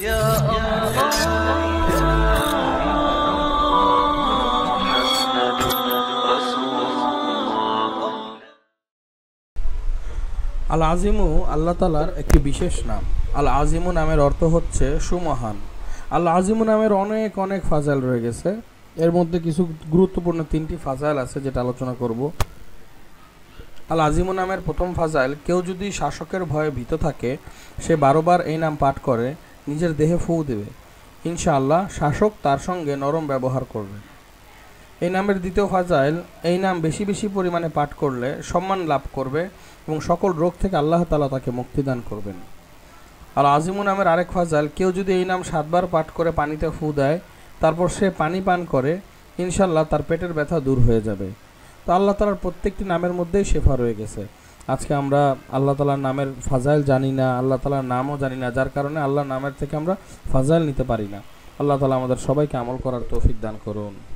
আল আজিমু আল্লাহ তালার একটি বিশেষ নাম আল আজিমু নামের অর্থ হচ্ছে সুমহান আল আজিমু নামের অনেক অনেক ফাজাইল রয়ে গেছে এর মধ্যে কিছু গুরুত্বপূর্ণ তিনটি ফাজাইল আছে যেটা আলোচনা করব আল আজিমু নামের প্রথম ফাজাইল কেউ যদি শাসকের ভয়ে ভীত থাকে সে বারবার এই নাম পাঠ করে নিজের দেহে ফুঁ দেবে ইনশাআল্লাহ শাসক তার সঙ্গে নরম ব্যবহার করবে এই নামের দ্বিতীয় ফাজাইল এই নাম বেশি বেশি পরিমাণে পাঠ করলে সম্মান লাভ করবে এবং সকল রোগ থেকে আল্লাহ তালা তাকে মুক্তিদান করবেন আর আজিমু নামের আরেক ফাজাইল কেউ যদি এই নাম সাতবার পাঠ করে পানিতে ফু দেয় তারপর সে পানি পান করে ইনশাল্লাহ তার পেটের ব্যথা দূর হয়ে যাবে তো আল্লাহ তালার প্রত্যেকটি নামের মধ্যেই শেফা রয়ে গেছে আজকে আমরা আল্লাহ তালার নামের ফাজাইল জানি না আল্লাহ তালার নামও জানি না যার কারণে আল্লাহ নামের থেকে আমরা ফাজাইল নিতে পারি না আল্লাহ তালা আমাদের সবাইকে আমল করার তৌফিক দান করুন